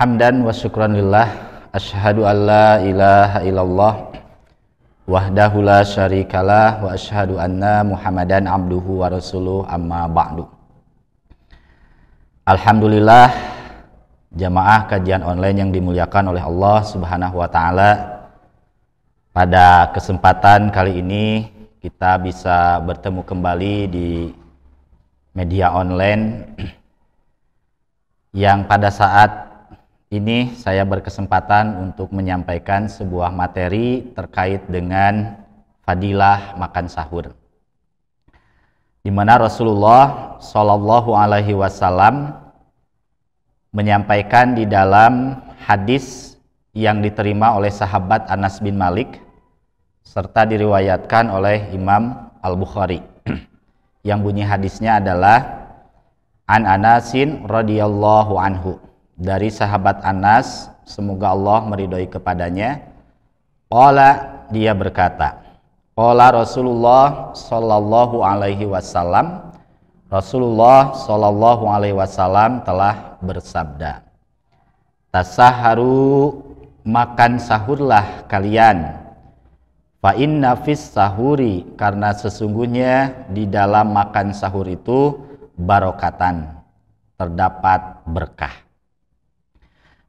hamdan wa syukran lillah asyhadu an la ilaha illallah wahdahu la syarikalah wa asyhadu anna muhammadan abduhu wa rasuluh amma ba'du Alhamdulillah jamaah kajian online yang dimuliakan oleh Allah subhanahu wa ta'ala pada kesempatan kali ini kita bisa bertemu kembali di media online yang pada saat ini saya berkesempatan untuk menyampaikan sebuah materi terkait dengan fadilah makan sahur. Di mana Rasulullah Shallallahu alaihi wasallam menyampaikan di dalam hadis yang diterima oleh sahabat Anas bin Malik serta diriwayatkan oleh Imam Al-Bukhari. yang bunyi hadisnya adalah An Anasin radhiyallahu anhu dari sahabat Anas, semoga Allah meridhoi kepadanya. Ola dia berkata, Ola Rasulullah sallallahu alaihi wasallam Rasulullah sallallahu alaihi wasallam telah bersabda Tasaharu makan sahurlah kalian Fa inna fis sahuri karena sesungguhnya di dalam makan sahur itu barokatan terdapat berkah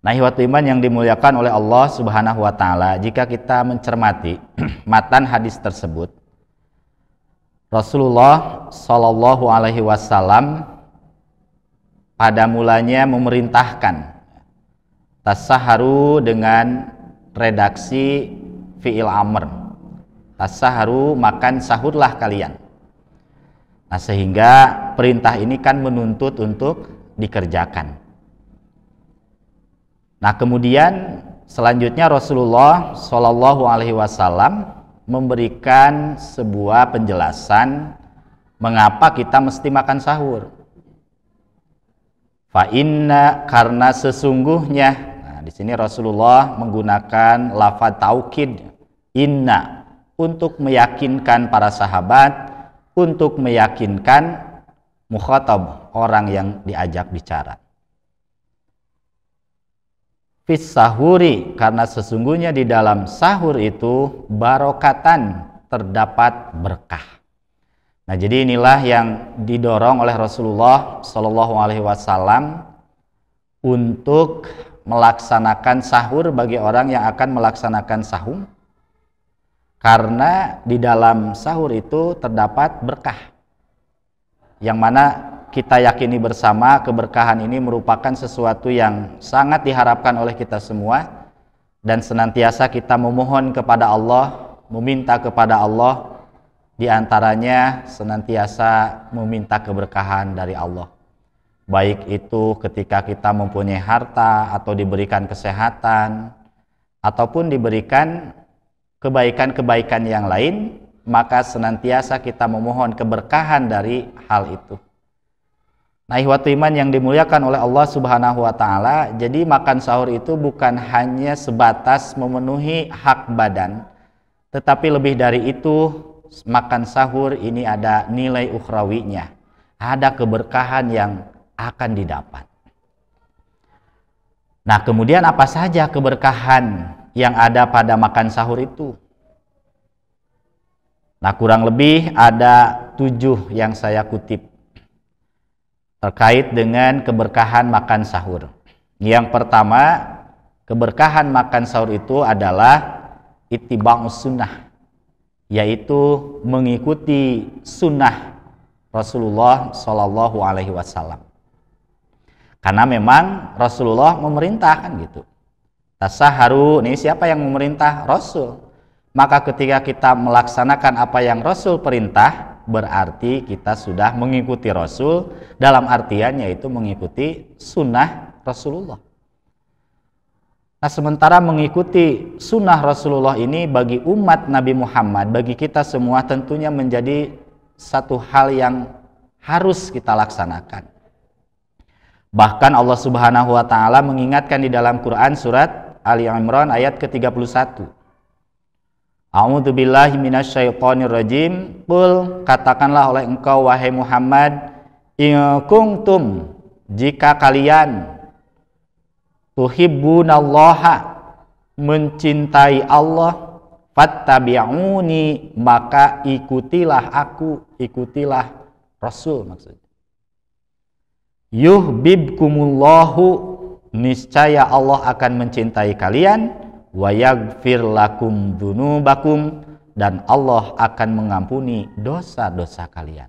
Nah, ihwat iman yang dimuliakan oleh Allah Subhanahu wa taala, jika kita mencermati matan hadis tersebut, Rasulullah Shallallahu alaihi wasallam pada mulanya memerintahkan tasaharu dengan redaksi fi'il amr. Tasaharu makan sahurlah kalian. Nah, sehingga perintah ini kan menuntut untuk dikerjakan. Nah, kemudian selanjutnya Rasulullah Shallallahu alaihi wasallam memberikan sebuah penjelasan mengapa kita mesti makan sahur. Fa inna karena sesungguhnya. Nah, di sini Rasulullah menggunakan lafaz taukid inna untuk meyakinkan para sahabat, untuk meyakinkan mukhatab, orang yang diajak bicara fis sahuri karena sesungguhnya di dalam sahur itu barokatan terdapat berkah. Nah, jadi inilah yang didorong oleh Rasulullah Shallallahu alaihi wasallam untuk melaksanakan sahur bagi orang yang akan melaksanakan sahur karena di dalam sahur itu terdapat berkah yang mana kita yakini bersama keberkahan ini merupakan sesuatu yang sangat diharapkan oleh kita semua dan senantiasa kita memohon kepada Allah, meminta kepada Allah di antaranya senantiasa meminta keberkahan dari Allah. Baik itu ketika kita mempunyai harta atau diberikan kesehatan ataupun diberikan kebaikan-kebaikan yang lain, maka senantiasa kita memohon keberkahan dari hal itu. Nah, ihwatu iman yang dimuliakan oleh Allah Subhanahu wa taala, jadi makan sahur itu bukan hanya sebatas memenuhi hak badan, tetapi lebih dari itu makan sahur ini ada nilai ukhrawinya, ada keberkahan yang akan didapat. Nah, kemudian apa saja keberkahan yang ada pada makan sahur itu? Nah, kurang lebih ada tujuh yang saya kutip terkait dengan keberkahan makan sahur. Yang pertama, keberkahan makan sahur itu adalah itibang sunnah, yaitu mengikuti sunnah Rasulullah Shallallahu Alaihi Wasallam. Karena memang Rasulullah memerintahkan gitu. Tasaharu, ini siapa yang memerintah? Rasul. Maka ketika kita melaksanakan apa yang Rasul perintah, berarti kita sudah mengikuti Rasul dalam artian yaitu mengikuti sunnah Rasulullah. Nah sementara mengikuti sunnah Rasulullah ini bagi umat Nabi Muhammad, bagi kita semua tentunya menjadi satu hal yang harus kita laksanakan. Bahkan Allah Subhanahu wa taala mengingatkan di dalam Quran surat Ali Imran ayat ke-31. A'udzubillahi minasyaitonirrajim. Qul katakanlah oleh engkau wahai Muhammad, in kuntum jika kalian tuhibbunallaha mencintai Allah fattabi'uni maka ikutilah aku, ikutilah Rasul maksudnya. Yuhbibkumullahu niscaya Allah akan mencintai kalian wa yaghfir lakum dzunubakum dan Allah akan mengampuni dosa-dosa kalian.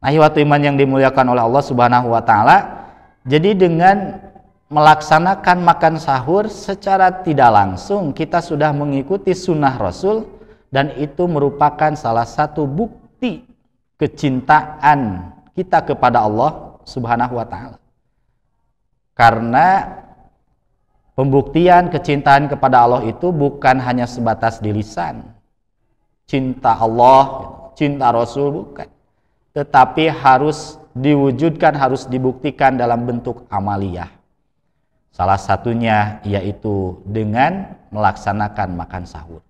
Nah, waktu iman yang dimuliakan oleh Allah Subhanahu wa taala, jadi dengan melaksanakan makan sahur secara tidak langsung kita sudah mengikuti sunnah Rasul dan itu merupakan salah satu bukti kecintaan kita kepada Allah Subhanahu wa taala. Karena Pembuktian kecintaan kepada Allah itu bukan hanya sebatas di lisan. Cinta Allah, cinta Rasul bukan. Tetapi harus diwujudkan, harus dibuktikan dalam bentuk amaliyah. Salah satunya yaitu dengan melaksanakan makan sahur.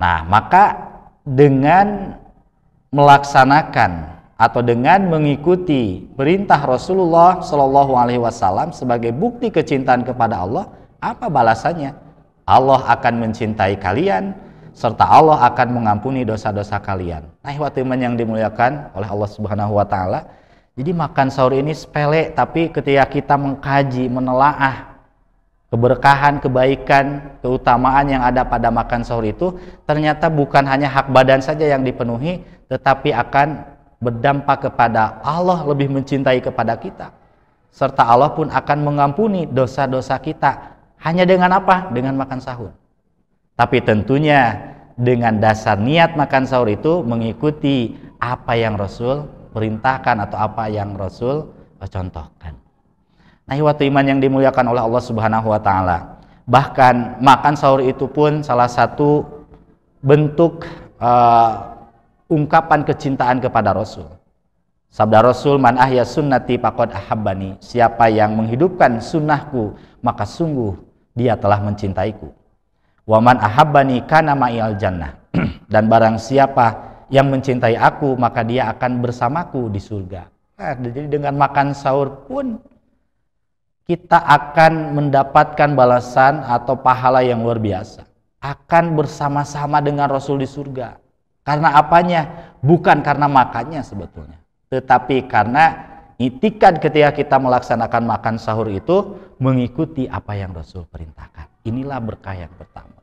Nah, maka dengan melaksanakan atau dengan mengikuti perintah Rasulullah Shallallahu Alaihi Wasallam sebagai bukti kecintaan kepada Allah, apa balasannya? Allah akan mencintai kalian serta Allah akan mengampuni dosa-dosa kalian. Nah, teman yang dimuliakan oleh Allah Subhanahu Wa Taala. Jadi makan sahur ini sepele, tapi ketika kita mengkaji, menelaah keberkahan, kebaikan, keutamaan yang ada pada makan sahur itu, ternyata bukan hanya hak badan saja yang dipenuhi, tetapi akan berdampak kepada Allah lebih mencintai kepada kita serta Allah pun akan mengampuni dosa-dosa kita hanya dengan apa? Dengan makan sahur. Tapi tentunya dengan dasar niat makan sahur itu mengikuti apa yang Rasul perintahkan atau apa yang Rasul contohkan. Nah, waktu iman yang dimuliakan oleh Allah Subhanahu wa taala. Bahkan makan sahur itu pun salah satu bentuk uh, ungkapan kecintaan kepada Rasul. Sabda Rasul, "Man ahya sunnati pakod ahabbani." Siapa yang menghidupkan sunnahku, maka sungguh dia telah mencintaiku. "Wa man ahabbani kana al jannah." Dan barang siapa yang mencintai aku, maka dia akan bersamaku di surga. Nah, jadi dengan makan sahur pun kita akan mendapatkan balasan atau pahala yang luar biasa. Akan bersama-sama dengan Rasul di surga. Karena apanya? Bukan karena makannya sebetulnya. Tetapi karena itikad ketika kita melaksanakan makan sahur itu mengikuti apa yang Rasul perintahkan. Inilah berkah yang pertama.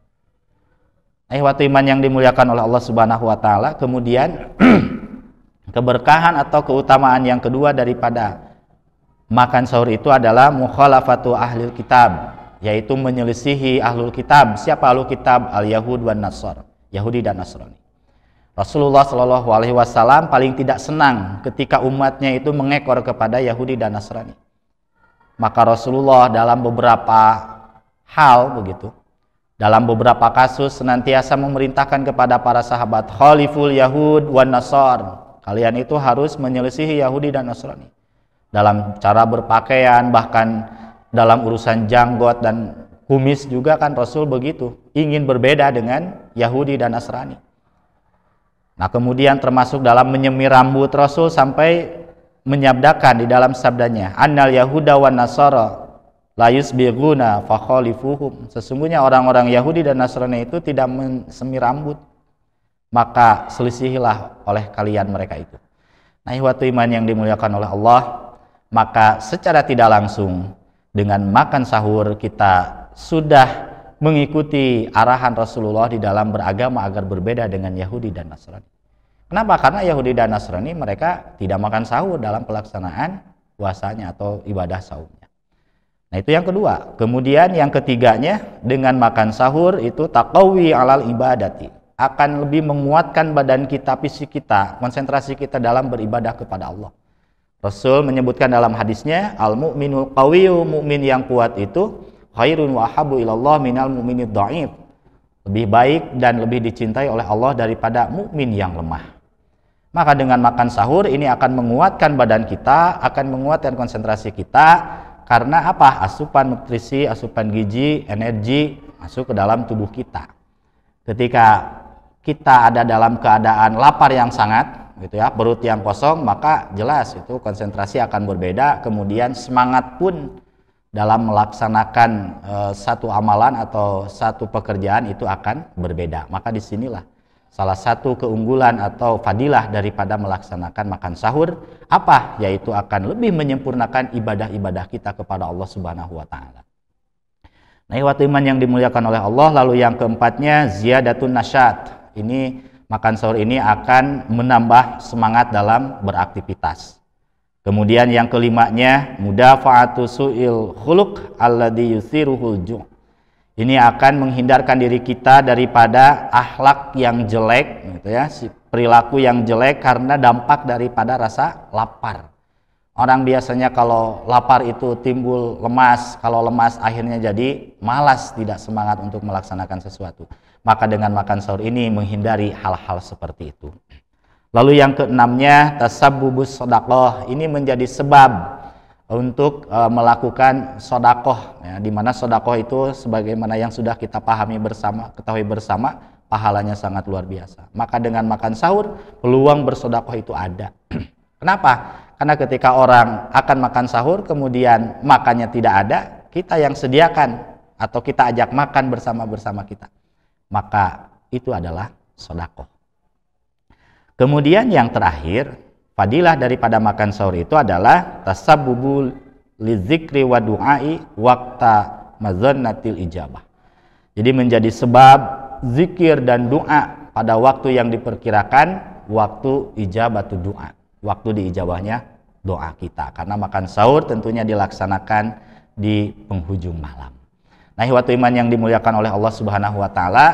waktu iman yang dimuliakan oleh Allah Subhanahu wa taala, kemudian keberkahan atau keutamaan yang kedua daripada makan sahur itu adalah mukhalafatu ahlul kitab, yaitu menyelisihi ahlul kitab. Siapa ahlul kitab? Al-Yahud wan Nasr, Yahudi dan Nasrani. Rasulullah Shallallahu Alaihi Wasallam paling tidak senang ketika umatnya itu mengekor kepada Yahudi dan Nasrani. Maka Rasulullah dalam beberapa hal begitu, dalam beberapa kasus senantiasa memerintahkan kepada para sahabat Khaliful Yahud wan Nasr, Kalian itu harus menyelisihi Yahudi dan Nasrani dalam cara berpakaian bahkan dalam urusan janggot dan kumis juga kan Rasul begitu ingin berbeda dengan Yahudi dan Nasrani Nah kemudian termasuk dalam menyemir rambut Rasul sampai menyabdakan di dalam sabdanya Annal Yahuda wan Nasara la yusbiruna fakhalifuhum sesungguhnya orang-orang Yahudi dan Nasrani itu tidak menyemir rambut maka selisihilah oleh kalian mereka itu nah ihwatu iman yang dimuliakan oleh Allah maka secara tidak langsung dengan makan sahur kita sudah mengikuti arahan Rasulullah di dalam beragama agar berbeda dengan Yahudi dan Nasrani. Kenapa? Karena Yahudi dan Nasrani mereka tidak makan sahur dalam pelaksanaan puasanya atau ibadah sahurnya. Nah itu yang kedua. Kemudian yang ketiganya dengan makan sahur itu takawi alal ibadati akan lebih menguatkan badan kita, fisik kita, konsentrasi kita dalam beribadah kepada Allah. Rasul menyebutkan dalam hadisnya al-mu'minul qawiyu, mu'min yang kuat itu khairun wa habu ilallah minal mu'minid do'ib Lebih baik dan lebih dicintai oleh Allah daripada mukmin yang lemah. Maka dengan makan sahur ini akan menguatkan badan kita, akan menguatkan konsentrasi kita karena apa? Asupan nutrisi, asupan gizi, energi masuk ke dalam tubuh kita. Ketika kita ada dalam keadaan lapar yang sangat, gitu ya, perut yang kosong, maka jelas itu konsentrasi akan berbeda, kemudian semangat pun dalam melaksanakan e, satu amalan atau satu pekerjaan itu akan berbeda. Maka disinilah salah satu keunggulan atau fadilah daripada melaksanakan makan sahur apa yaitu akan lebih menyempurnakan ibadah-ibadah kita kepada Allah Subhanahu wa taala. Nah, waktu iman yang dimuliakan oleh Allah, lalu yang keempatnya ziyadatun nasyat. Ini makan sahur ini akan menambah semangat dalam beraktivitas. Kemudian yang kelimanya mudafa'atu su'il khuluq alladhi yusiruhul ju'. Ini akan menghindarkan diri kita daripada akhlak yang jelek gitu ya, perilaku yang jelek karena dampak daripada rasa lapar. Orang biasanya kalau lapar itu timbul lemas, kalau lemas akhirnya jadi malas, tidak semangat untuk melaksanakan sesuatu. Maka dengan makan sahur ini menghindari hal-hal seperti itu. Lalu yang keenamnya tasabbubus sodakoh ini menjadi sebab untuk e, melakukan sodakoh ya, di mana sodakoh itu sebagaimana yang sudah kita pahami bersama ketahui bersama pahalanya sangat luar biasa. Maka dengan makan sahur peluang bersodakoh itu ada. Kenapa? Karena ketika orang akan makan sahur kemudian makannya tidak ada, kita yang sediakan atau kita ajak makan bersama-bersama kita. Maka itu adalah sodakoh. Kemudian yang terakhir, fadilah daripada makan sahur itu adalah tasabbubu lizikri wa du'ai waqta mazannatil ijabah. Jadi menjadi sebab zikir dan doa pada waktu yang diperkirakan waktu ijabatu doa, waktu diijabahnya doa kita. Karena makan sahur tentunya dilaksanakan di penghujung malam. Nah, waktu iman yang dimuliakan oleh Allah Subhanahu wa taala,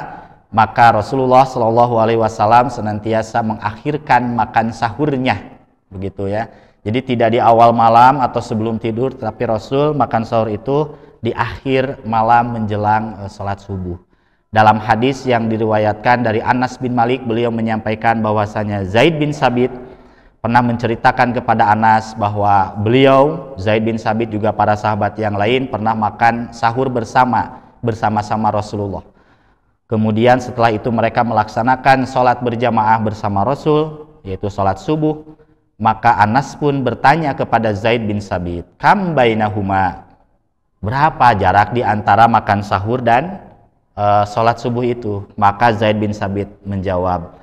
maka Rasulullah Shallallahu Alaihi Wasallam senantiasa mengakhirkan makan sahurnya, begitu ya. Jadi tidak di awal malam atau sebelum tidur, tapi Rasul makan sahur itu di akhir malam menjelang eh, sholat subuh. Dalam hadis yang diriwayatkan dari Anas bin Malik, beliau menyampaikan bahwasanya Zaid bin Sabit pernah menceritakan kepada Anas bahwa beliau, Zaid bin Sabit juga para sahabat yang lain pernah makan sahur bersama bersama-sama Rasulullah. Kemudian setelah itu mereka melaksanakan sholat berjamaah bersama Rasul, yaitu sholat subuh. Maka Anas pun bertanya kepada Zaid bin Sabit, Kam bainahuma, berapa jarak di antara makan sahur dan uh, sholat subuh itu? Maka Zaid bin Sabit menjawab,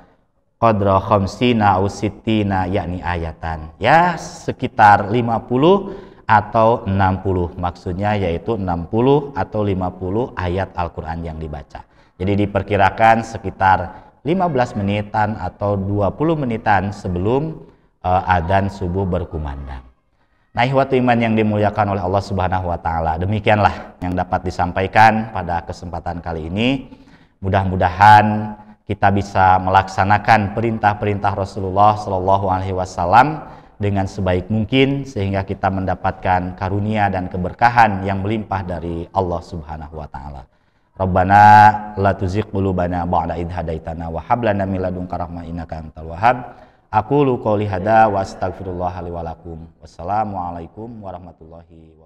Qadra khomsina usitina yakni ayatan. Ya, sekitar 50 atau 60 maksudnya yaitu 60 atau 50 ayat Al-Qur'an yang dibaca. Jadi diperkirakan sekitar 15 menitan atau 20 menitan sebelum uh, adzan subuh berkumandang. Nah, ihwatu iman yang dimuliakan oleh Allah Subhanahu wa taala. Demikianlah yang dapat disampaikan pada kesempatan kali ini. Mudah-mudahan kita bisa melaksanakan perintah-perintah Rasulullah Shallallahu alaihi wasallam dengan sebaik mungkin sehingga kita mendapatkan karunia dan keberkahan yang melimpah dari Allah Subhanahu wa taala. Rabbana la tuzigh qulubana ba'da idh hadaitana wa hab lana min ladunka rahmah innaka antal wahhab. Aku lu qouli hada wa astaghfirullah li wa lakum. Wassalamualaikum warahmatullahi wabarakatuh.